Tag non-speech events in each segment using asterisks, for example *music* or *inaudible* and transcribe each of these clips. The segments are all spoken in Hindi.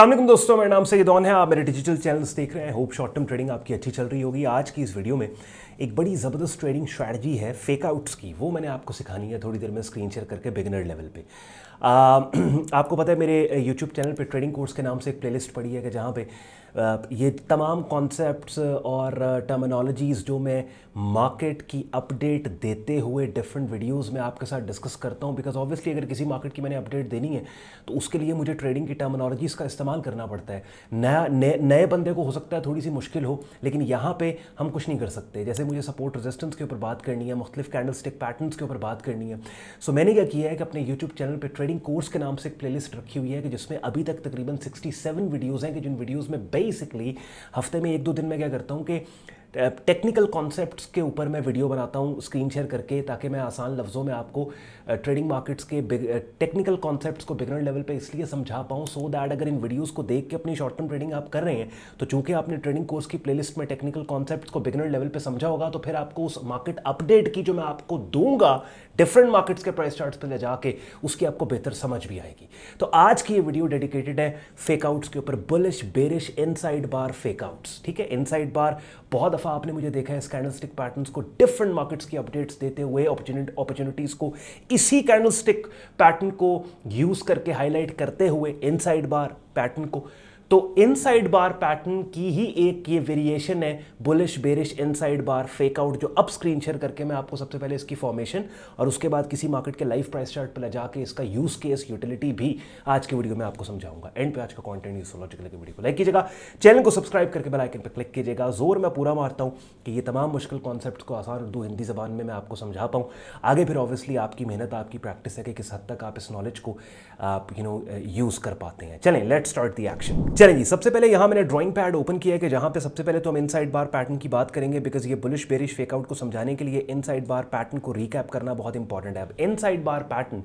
अल्लाम दोस्तों मेरा नाम सैद है आप मेरे डिजिटल चैनल्स देख रहे हैं होप शॉर्ट टर्म ट्रेडिंग आपकी अच्छी चल रही होगी आज की इस वीडियो में एक बड़ी ज़बरदस्त ट्रेडिंग स्ट्रैटेजी है फेकआउट्स की वो मैंने आपको सिखानी है थोड़ी देर में स्क्रीन शेयर करके बिगनर लेवल पे आ, *clears throat* आपको पता है मेरे यूट्यूब चैनल पर ट्रेडिंग कोर्स के नाम से एक प्लेलिस्ट पड़ी है कि जहाँ पर ये तमाम कॉन्सेप्ट्स और टर्मिनोलॉजीज़ जो मैं मार्केट की अपडेट देते हुए डिफरेंट वीडियोस में आपके साथ डिस्कस करता हूँ बिकॉज ऑब्वियसली अगर किसी मार्केट की मैंने अपडेट देनी है तो उसके लिए मुझे ट्रेडिंग की टर्मिनोलॉजीज़ का इस्तेमाल करना पड़ता है नया नए नए बंदे को हो सकता है थोड़ी सी मुश्किल हो लेकिन यहाँ पर हम कुछ नहीं कर सकते जैसे मुझे सपोर्ट रेजिस्टेंस के ऊपर बात करनी है मुख्तलिफ कैंडल स्टिक पैटर्नस के ऊपर बात करनी है सो so, मैंने क्या किया है कि अपने यूट्यूब चैनल पर ट्रेडिंग कोर्स के नाम से एक प्लेलिस्ट रखी हुई है कि जिसमें अभी तक तकरीबन सेवन वीडियोज़ हैं कि जिन वीडियोज़ में बेसिकली हफ्ते में एक दो दिन मैं क्या करता हूँ कि टेक्निकल कॉन्सेप्ट्स के ऊपर मैं वीडियो बनाता हूँ स्क्रीन शेयर करके ताकि मैं आसान लफ्ज़ों में आपको ट्रेडिंग मार्केट्स के टेक्निकल कॉन्सेप्ट्स को बिगनर लेवल पे इसलिए समझा पाऊँ सो दैट अगर इन वीडियोस को देख के अपनी शॉर्ट टर्म ट्रेडिंग आप कर रहे हैं तो चूंकि आपने ट्रेडिंग कोर्स की प्लेलिस्ट में टेक्निकल कॉन्सेप्ट को बिगनर लेवल पर समझा होगा तो फिर आपको उस मार्केट अपडेट की जो मैं आपको दूंगा डिफरेंट मार्केट्स के प्राइस चार्ट्स पर ले जाके उसकी आपको बेहतर समझ भी आएगी तो आज की ये वीडियो डेडिकेटेड है फेकआउट्स के ऊपर bullish bearish inside bar fakeouts ठीक है इनसाइड बार बहुत दफ़ा आपने मुझे देखा है स्टिक पैटर्न को डिफरेंट मार्केट्स की अपडेट्स देते हुए अपॉर्चुनिटीज़ को इसी कैंडल स्टिक पैटर्न को यूज़ करके हाईलाइट करते हुए इनसाइड बार पैटर्न को तो इनसाइड बार पैटर्न की ही एक ये वेरिएशन है bullish bearish inside bar fake out जो अब स्क्रीन शेयर करके मैं आपको सबसे पहले इसकी फॉर्मेशन और उसके बाद किसी मार्केट के लाइव प्राइस चार्ट पर जाके इसका यूज केस यूटिलिटी भी आज की वीडियो में आपको समझाऊंगा एंड पे आज का कॉन्टेंट यूज की वीडियो को लाइक कीजिएगा चैनल को सब्सक्राइब करके बेलाइकन पर क्लिक कीजिएगा जोर मैं पूरा मारता हूँ कि ये तमाम मुश्किल कॉन्सेप्ट को आसान उर्दू हिंदी जबान में मैं आपको समझा पाऊँ आगे फिर ऑब्वियसली आपकी मेहनत आपकी प्रैक्टिस है कि किस हद तक आप इस नॉलेज को आप यू नो यूज़ कर पाते हैं चलें लेट स्टार्ट दी एक्शन चलें जी सबसे पहले यहाँ मैंने ड्राइंग पैड ओपन किया है कि जहाँ पे सबसे पहले तो हम इनसाइड बार पैटर्न की बात करेंगे बिकॉज ये बुलिश बेरिश फेकआउट को समझाने के लिए इनसाइड बार पैटर्न को रीकैप करना बहुत इंपॉर्टेंट है अब इनसाइड बार पैटर्न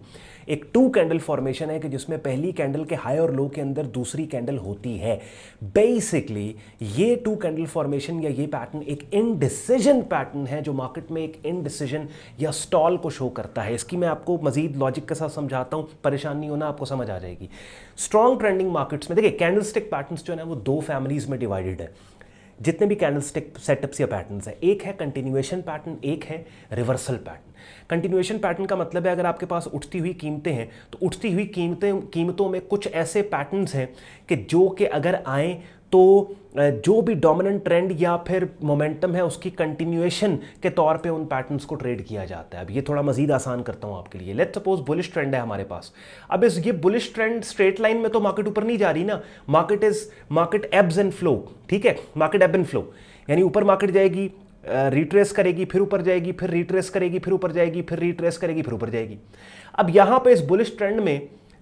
एक टू कैंडल फॉर्मेशन है कि जिसमें पहली कैंडल के हाई और लो के अंदर दूसरी कैंडल होती है बेसिकली ये टू कैंडल फॉर्मेशन या ये पैटर्न एक इनडिसिजन पैटर्न है जो मार्केट में एक इनडिसिजन या स्टॉल को शो करता है इसकी मैं आपको मजीद लॉजिक के साथ समझाता हूँ परेशान नहीं होना आपको समझ आ जाएगी स्ट्रॉन्ग ट्रेंडिंग मार्केट्स में देखिए कैंडल कैंडलस्टिक पैटर्न्स जो है वो दो फैमिलीज में डिवाइडेड है जितने भी कैंडलस्टिक सेटअप्स या पैटर्न्स है एक है कंटिन्यूएशन पैटर्न एक है रिवर्सल पैटर्न कंटिन्यूएशन पैटर्न का मतलब है अगर आपके पास उठती हुई कीमतें हैं तो उठती हुई कीमतें कीमतों में कुछ ऐसे पैटर्न्स हैं कि जो कि अगर आए तो जो भी डोमिनेंट ट्रेंड या फिर मोमेंटम है उसकी कंटिन्यूएशन के तौर पे उन पैटर्न्स को ट्रेड किया जाता है अब ये थोड़ा मजीद आसान करता हूँ आपके लिए लेट सपोज बुलिश ट्रेंड है हमारे पास अब इस ये बुलिश ट्रेंड स्ट्रेट लाइन में तो मार्केट ऊपर नहीं जा रही ना market is market ebbs and flow ठीक है मार्केट एब एंड फ्लो यानी ऊपर मार्केट जाएगी रिट्रेस करेगी फिर ऊपर जाएगी फिर रिट्रेस करेगी फिर ऊपर जाएगी फिर रिट्रेस करेगी फिर ऊपर जाएगी अब यहाँ पर इस बुलिश ट्रेंड में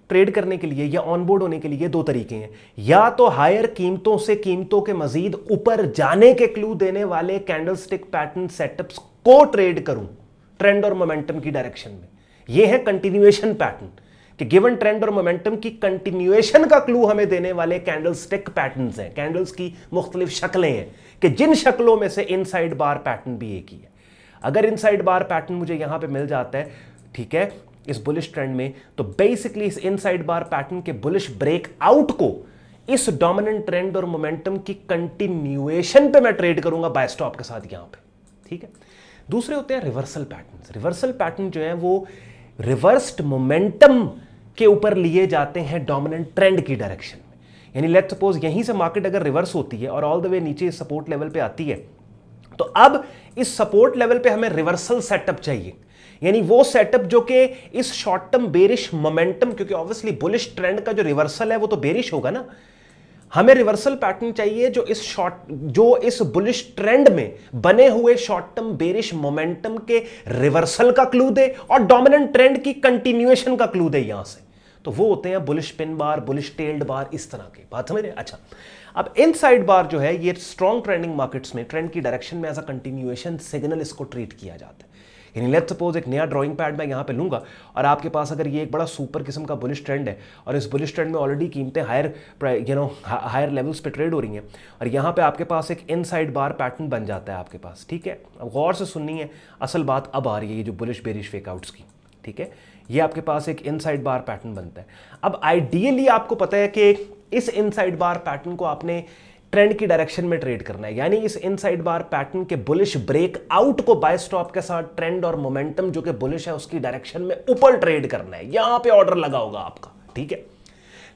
ट्रेड करने के लिए या ऑनबोर्ड होने के लिए दो तरीके हैं या तो हायर कीमतों से कीमतों के मजीद ऊपर जाने के क्लू देने वाले कैंडलस्टिक पैटर्न सेटअप्स को ट्रेड करूं ट्रेंड और मोमेंटम की डायरेक्शन में यह है कंटिन्यूएशन पैटर्न कि गिवन ट्रेंड और मोमेंटम की कंटिन्यूएशन का क्लू हमें देने वाले कैंडलस्टिक पैटर्न्स हैं कैंडल्स की मुख्तलिफ शक्लें हैं कि जिन शक्लों में से इनसाइड बार पैटर्न भी एक ही है अगर इनसाइड बार पैटर्न मुझे यहां पे मिल जाता है ठीक है इस बुलिश ट्रेंड में तो बेसिकली इस इनसाइड बार पैटर्न के बुलिश ब्रेक आउट को इस डोमिनेंट ट्रेंड और मोमेंटम की कंटिन्यूएशन पे मैं ट्रेड करूंगा बाय स्टॉप के साथ यहां पे ठीक है दूसरे होते हैं रिवर्सल पैटर्न रिवर्सल पैटर्न जो है वो रिवर्स्ड मोमेंटम के ऊपर लिए जाते हैं डोमिनेंट ट्रेंड की डायरेक्शन में यानी लेट सपोज यहीं से मार्केट अगर रिवर्स होती है और ऑल द वे नीचे सपोर्ट लेवल पे आती है तो अब इस सपोर्ट लेवल पे हमें रिवर्सल सेटअप चाहिए यानी वो सेटअप जो कि इस शॉर्ट टर्म बेरिश मोमेंटम क्योंकि ऑब्वियसली बुलिश ट्रेंड का जो रिवर्सल है वो तो बेरिश होगा ना हमें रिवर्सल पैटर्न चाहिए जो इस शॉर्ट जो इस बुलिश ट्रेंड में बने हुए शॉर्ट टर्म बेरिश मोमेंटम के रिवर्सल का क्लू दे और डोमिनेंट ट्रेंड की कंटिन्यूएशन का क्लू दे यहां से तो वो होते हैं bullish pin bar bullish tailed bar इस तरह के बात समझ रहे अच्छा अब इन साइड बार जो है ये स्ट्रॉन्ग ट्रेंडिंग मार्केट्स में ट्रेंड की डायरेक्शन में एज अ कंटिन्यूएशन सिग्नल इसको ट्रीट किया जाता है यानी लेट सपोज एक नया ड्राइंग पैड मैं यहाँ पे लूँगा और आपके पास अगर ये एक बड़ा सुपर किस्म का बुलिश ट्रेंड है और इस बुलिश ट्रेंड में ऑलरेडी कीमतें higher you know higher levels पे ट्रेड हो रही हैं और यहाँ पे आपके पास एक इन साइड बार पैटर्न बन जाता है आपके पास ठीक है अब गौर से सुननी है असल बात अब आ रही है ये जो बुलिश बेरिश फेकआउट्स की ठीक है ये आपके पास एक इनसाइड बार पैटर्न बनता है अब आइडियली आपको पता है कि इस इनसाइड बार पैटर्न को आपने ट्रेंड की डायरेक्शन में ट्रेड करना है यानी इस इनसाइड बार पैटर्न के बुलिश ब्रेक आउट को बाय स्टॉप के साथ ट्रेंड और मोमेंटम जो कि बुलिश है उसकी डायरेक्शन में ऊपर ट्रेड करना है यहां पे ऑर्डर लगा होगा आपका ठीक है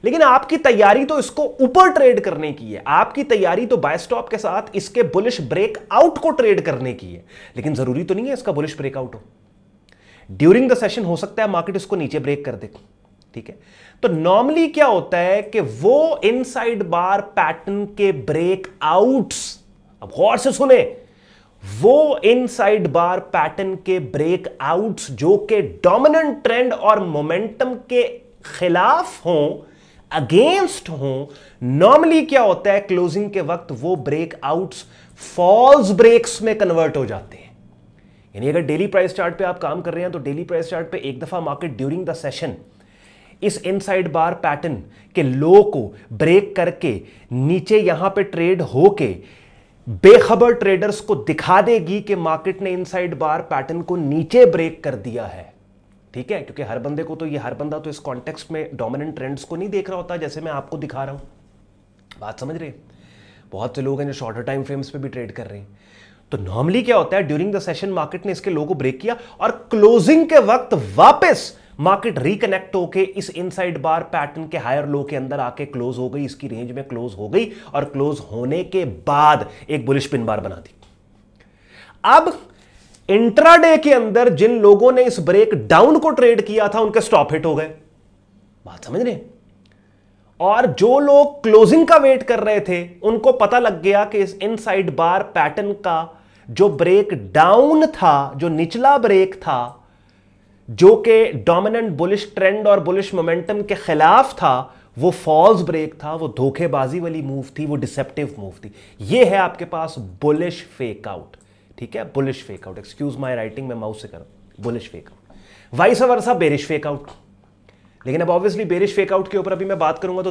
लेकिन आपकी तैयारी तो इसको ऊपर ट्रेड करने की है आपकी तैयारी तो बाय स्टॉप के साथ इसके बुलिश ब्रेक आउट को ट्रेड करने की है लेकिन जरूरी तो नहीं है इसका बुलिश ब्रेकआउट हो ड्यूरिंग द सेशन हो सकता है मार्केट इसको नीचे ब्रेक कर दे ठीक है तो नॉर्मली क्या होता है कि वो इनसाइड बार पैटर्न के ब्रेक आउट्स अब गौर से सुने वो इनसाइड बार पैटर्न के ब्रेक आउट्स जो कि डोमिनेंट ट्रेंड और मोमेंटम के खिलाफ हों अगेंस्ट हो नॉर्मली क्या होता है क्लोजिंग के वक्त वो ब्रेक आउट्स फॉल्स ब्रेक्स में कन्वर्ट हो जाते हैं यानी अगर डेली प्राइस चार्ट पे आप काम कर रहे हैं तो डेली प्राइस चार्ट पे एक दफ़ा मार्केट ड्यूरिंग द सेशन इस इनसाइड बार पैटर्न के लो को ब्रेक करके नीचे यहां पे ट्रेड होके बेखबर ट्रेडर्स को दिखा देगी कि मार्केट ने इनसाइड बार पैटर्न को नीचे ब्रेक कर दिया है ठीक है क्योंकि हर बंदे को तो ये हर बंदा तो इस कॉन्टेक्स्ट में डोमिनेंट ट्रेंड्स को नहीं देख रहा होता जैसे मैं आपको दिखा रहा हूं बात समझ रहे बहुत से लोग हैं जो शॉर्टर टाइम फ्रेम्स पे भी ट्रेड कर रहे हैं तो नॉर्मली क्या होता है ड्यूरिंग द सेशन मार्केट ने इसके लो को ब्रेक किया और क्लोजिंग के वक्त वापस मार्केट रिकनेक्ट होके इस इनसाइड बार पैटर्न के हायर लो के अंदर आके क्लोज हो गई इसकी रेंज में क्लोज हो गई और क्लोज होने के बाद एक बुलिश पिन बार बना दी अब इंट्राडे के अंदर जिन लोगों ने इस ब्रेक डाउन को ट्रेड किया था उनके स्टॉप हिट हो गए बात समझ रहे और जो लोग क्लोजिंग का वेट कर रहे थे उनको पता लग गया कि इस इनसाइड बार पैटर्न का जो ब्रेक डाउन था जो निचला ब्रेक था जो कि डोमिनेंट बुलिश ट्रेंड और बुलिश मोमेंटम के खिलाफ था वो फॉल्स ब्रेक था वो धोखेबाजी वाली मूव थी वो डिसेप्टिव मूव थी ये है आपके पास बुलिश फेक आउट ठीक है bullish fake out excuse my writing मैं माउस से कर bullish fake out vice versa bearish fake out लेकिन अब ऑब्वियसली बेरिश फेक आउट के ऊपर अभी मैं बात करूंगा तो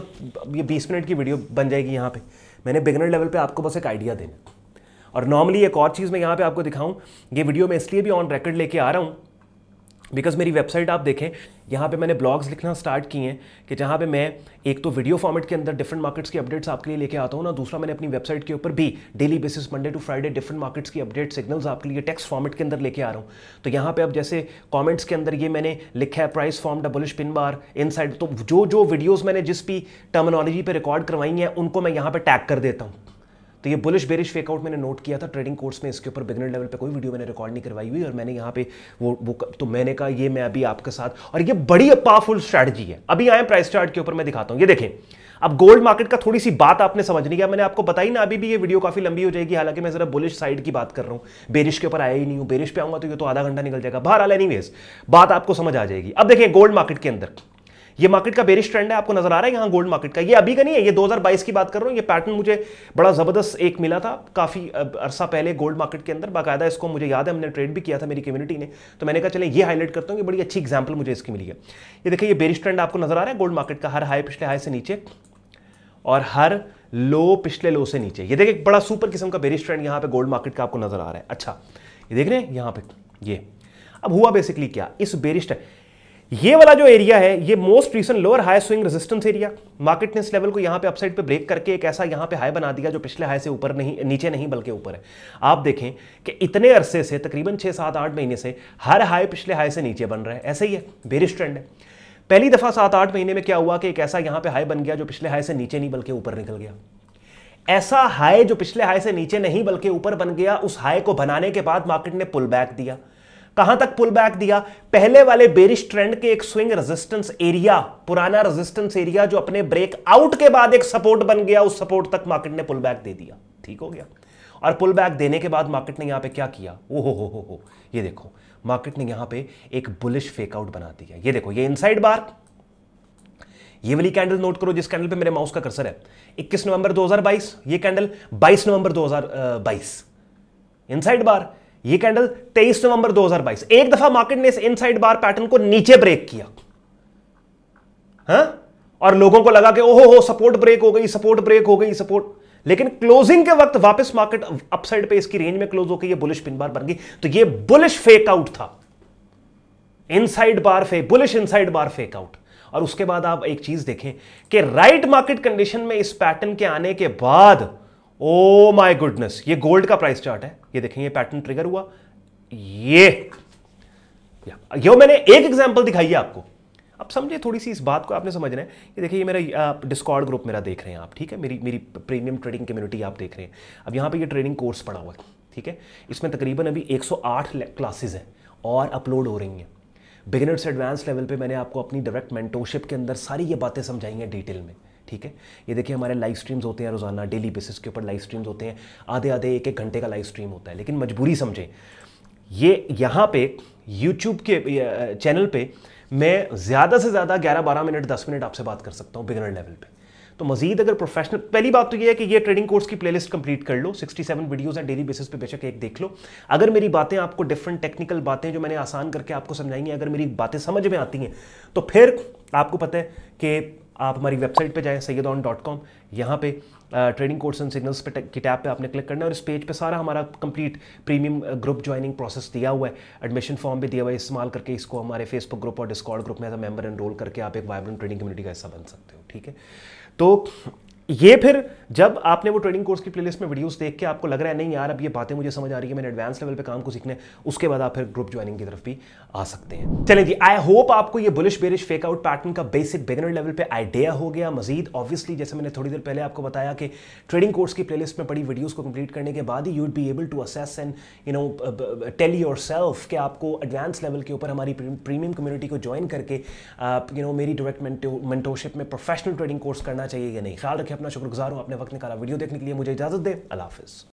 ये 20 मिनट की वीडियो बन जाएगी यहाँ पे मैंने बिगनर लेवल पे आपको बस एक आइडिया देना और नॉर्मली एक और चीज़ मैं यहाँ पे आपको दिखाऊं ये वीडियो मैं इसलिए भी ऑन रिकॉर्ड लेके आ रहा हूँ बिकॉज मेरी वेबसाइट आप देखें यहाँ पे मैंने ब्लॉग्स लिखना स्टार्ट किए हैं कि जहाँ पे मैं एक तो वीडियो फॉर्मेट के अंदर डिफरेंट मार्केट्स की अपडेट्स आपके लिए लेके आता हूँ ना दूसरा मैंने अपनी वेबसाइट के ऊपर भी daily basis Monday to Friday different markets की अपडेट सिग्नल्स आपके लिए टेक्स फॉर्मेट के अंदर लेके आ रहा हूँ तो यहाँ पे अब जैसे कॉमेंट्स के अंदर ये मैंने लिखा है प्राइस फॉर्म डबलिश पिन बार इन तो जो जो वीडियोज़ मैंने जिस भी टर्मिनोलॉजी पर रिकॉर्ड करवाई हैं उनको मैं यहाँ पर टैग कर देता हूँ तो ये बुलिश बेरिश फेकआउट मैंने नोट किया था ट्रेडिंग कोर्स में इसके ऊपर बिगनर लेवल पे कोई वीडियो मैंने रिकॉर्ड नहीं करवाई हुई और मैंने यहाँ पे वो वो तो मैंने कहा ये मैं अभी आपके साथ और ये बड़ी पावरफुल स्ट्रैटेजी है अभी आए प्राइस चार्ट के ऊपर मैं दिखाता हूँ ये देखें अब गोल्ड मार्केट का थोड़ी सी बात आपने नहीं किया मैंने आपको बताई ना अभी भी ये वीडियो काफी लंबी हो जाएगी हालांकि मैं जरा बुलिश साइड की बात कर रहा हूँ बेरिश के ऊपर आया ही नहीं हूँ बेरिश पे आऊंगा तो ये तो आधा घंटा निकल जाएगा बाहर आला एनी बात आपको समझ आ जाएगी अब देखें गोल्ड मार्केट के अंदर ये मार्केट का बेरिश ट्रेंड है आपको नजर आ रहा है यहाँ गोल्ड मार्केट का ये अभी का नहीं है ये 2022 की बात कर रहा हूँ ये पैटर्न मुझे बड़ा ज़बरदस्त एक मिला था काफ़ी अरसा पहले गोल्ड मार्केट के अंदर बाकायदा इसको मुझे याद है हमने ट्रेड भी किया था मेरी कम्युनिटी ने तो मैंने कहा चले ये हाईलाइट करता हूँ ये बड़ी अच्छी एग्जाम्पल मुझे इसकी मिली है ये देखिए ये बेरिश ट्रेंड आपको नजर आ रहा है गोल्ड मार्केट का हर हाई पिछले हाई से नीचे और हर लो पिछले लो से नीचे ये देखिए बड़ा सुपर किस्म का बेरिश ट्रेंड यहाँ पे गोल्ड मार्केट का आपको नजर आ रहा है अच्छा ये देख रहे हैं यहाँ पे ये अब हुआ बेसिकली क्या इस बेरिश ट्रेंड ये वाला जो एरिया है ये most recent lower high swing resistance area market ने इस लेवल को यहां पे अपसाइड पे ब्रेक करके एक ऐसा यहां पे हाई बना दिया जो पिछले हाई से ऊपर नहीं नीचे नहीं बल्कि ऊपर है आप देखें कि इतने अरसे से तकरीबन छह सात आठ महीने से हर हाई पिछले हाई से नीचे बन रहा है ऐसे ही है बेरिश ट्रेंड है पहली दफ़ा सात आठ महीने में क्या हुआ कि एक ऐसा यहां पर हाई बन गया जो पिछले हाई से नीचे नहीं बल्कि ऊपर निकल गया ऐसा हाई जो पिछले हाई से नीचे नहीं बल्कि ऊपर बन गया उस हाई को बनाने के बाद मार्केट ने पुल बैक दिया कहां तक पुल बैक दिया पहले वाले बेरिश ट्रेंड के एक स्विंग रेजिस्टेंस एरिया पुराना रेजिस्टेंस एरिया जो अपने ब्रेक आउट के बाद एक सपोर्ट बन गया उस सपोर्ट तक मार्केट ने पुल बैक दे दिया ठीक हो गया और पुल बैक देने के बाद मार्केट ने यहां पे क्या किया ओहो हो हो हो हो ये देखो मार्केट ने यहां पे एक बुलिश फेकआउट बना दिया ये देखो ये इनसाइड बार ये वाली कैंडल नोट करो जिस कैंडल पे मेरे माउस का कर्सर है 21 नवंबर 2022 ये कैंडल 22 नवंबर 2022 इनसाइड बार ये कैंडल 23 नवंबर 2022 एक दफा मार्केट ने इस इनसाइड बार पैटर्न को नीचे ब्रेक किया हा? और लोगों को लगा कि ओहो हो सपोर्ट ब्रेक हो गई सपोर्ट ब्रेक हो गई सपोर्ट लेकिन क्लोजिंग के वक्त वापस मार्केट अपसाइड पे इसकी रेंज में क्लोज होकर ये बुलिश पिन बार बन गई तो ये बुलिश फेक आउट था inside bar fake bullish inside bar fake out और उसके बाद आप एक चीज देखें कि राइट मार्केट कंडीशन में इस पैटर्न के आने के बाद ओ माय गुडनेस ये गोल्ड का प्राइस चार्ट है ये देखें ये पैटर्न ट्रिगर हुआ ये यो मैंने एक एग्जांपल दिखाई है आपको अब समझे थोड़ी सी इस बात को आपने समझना है ये देखिए ये मेरा आप डिस्कॉर्ड ग्रुप मेरा देख रहे हैं आप ठीक है मेरी मेरी प्रीमियम ट्रेडिंग कम्युनिटी आप देख रहे हैं अब यहाँ पे ये ट्रेडिंग कोर्स पड़ा हुआ है ठीक है इसमें तकरीबन अभी 108 क्लासेस हैं और अपलोड हो रही हैं बिगिनर्स एडवांस लेवल पर मैंने आपको अपनी डायरेक्ट मेंटोरशिप के अंदर सारी ये बातें समझाई हैं डिटेल में ठीक है ये देखिए हमारे लाइव स्ट्रीम्स होते हैं रोज़ाना डेली बेसिस के ऊपर लाइव स्ट्रीम्स होते हैं आधे आधे एक एक घंटे का लाइव स्ट्रीम होता है लेकिन मजबूरी समझें ये यहाँ पे यूट्यूब के चैनल पे मैं ज़्यादा से ज़्यादा 11-12 मिनट 10 मिनट आपसे बात कर सकता हूँ बिगनर लेवल पे तो मजीद अगर प्रोफेशनल पहली बात तो ये है कि ये ट्रेडिंग कोर्स की प्लेलिस्ट कंप्लीट कर लो 67 वीडियोस हैं डेली बेसिस पे बेशक एक देख लो अगर मेरी बातें आपको डिफरेंट टेक्निकल बातें जो मैंने आसान करके आपको समझाई अगर मेरी बातें समझ में आती हैं तो फिर आपको पता है कि आप हमारी वेबसाइट पे जाएं सैद ऑन डॉट कॉम यहाँ पे ट्रेडिंग कोर्स एंड सिग्नल्स पे की टैब पे आपने क्लिक करना है और इस पेज पे सारा हमारा complete premium group joining process दिया हुआ है एडमिशन फॉर्म भी दिया हुआ है इस्तेमाल करके इसको हमारे फेसबुक ग्रुप और डिस्कॉर्ड ग्रुप में एज अ मेंबर एनरोल करके आप एक वाइब्रेंट ट्रेडिंग कम्युनिटी का हिस्सा बन सकते हो ठीक है तो ये फिर जब आपने वो ट्रेडिंग कोर्स की प्लेलिस्ट में वीडियोस देख के आपको लग रहा है नहीं यार अब ये बातें मुझे समझ आ रही है मैंने एडवांस लेवल पे काम को सीखने उसके बाद आप फिर ग्रुप ज्वाइनिंग की तरफ भी आ सकते हैं चलिए जी आई होप आपको ये बुलिश बेरिश फेकआउट पैटर्न का बेसिक बिगनर लेवल पे आइडिया हो गया मजीद ऑब्वियसली जैसे मैंने थोड़ी देर पहले आपको बताया कि ट्रेडिंग कोर्स की प्लेलिस्ट में पड़ी वीडियोज को कंप्लीट करने के बाद ही you'd be able to assess and you know tell yourself कि आपको एडवांस लेवल के ऊपर हमारी प्रीमियम कम्युनिटी को ज्वाइन करके यू नो मेरी डायरेक्ट मेंटोरशिप में प्रोफेशनल ट्रेडिंग कोर्स करना चाहिए या नहीं ख्याल रखें अपना शुक्रगुजार हूँ अपने वक्त निकाला वीडियो देखने के लिए मुझे इजाजत दे अलाफिज हाफिज़